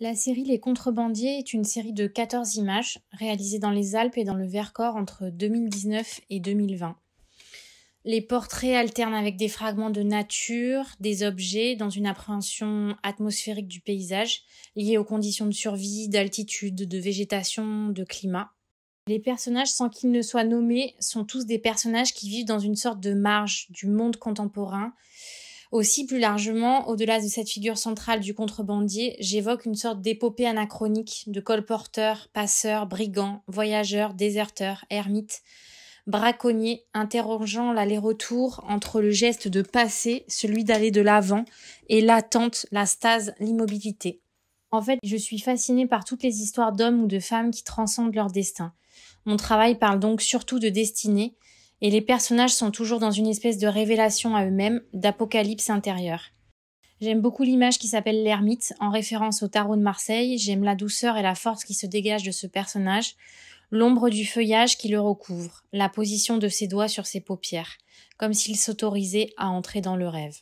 La série Les Contrebandiers est une série de 14 images réalisées dans les Alpes et dans le Vercors entre 2019 et 2020. Les portraits alternent avec des fragments de nature, des objets, dans une appréhension atmosphérique du paysage, liée aux conditions de survie, d'altitude, de végétation, de climat. Les personnages, sans qu'ils ne soient nommés, sont tous des personnages qui vivent dans une sorte de marge du monde contemporain aussi, plus largement, au-delà de cette figure centrale du contrebandier, j'évoque une sorte d'épopée anachronique de colporteurs, passeurs, brigands, voyageurs, déserteurs, ermites, braconniers, interrogeant l'aller-retour entre le geste de passer, celui d'aller de l'avant, et l'attente, la stase, l'immobilité. En fait, je suis fascinée par toutes les histoires d'hommes ou de femmes qui transcendent leur destin. Mon travail parle donc surtout de destinée, et les personnages sont toujours dans une espèce de révélation à eux-mêmes, d'apocalypse intérieure. J'aime beaucoup l'image qui s'appelle l'ermite, en référence au tarot de Marseille, j'aime la douceur et la force qui se dégagent de ce personnage, l'ombre du feuillage qui le recouvre, la position de ses doigts sur ses paupières, comme s'il s'autorisait à entrer dans le rêve.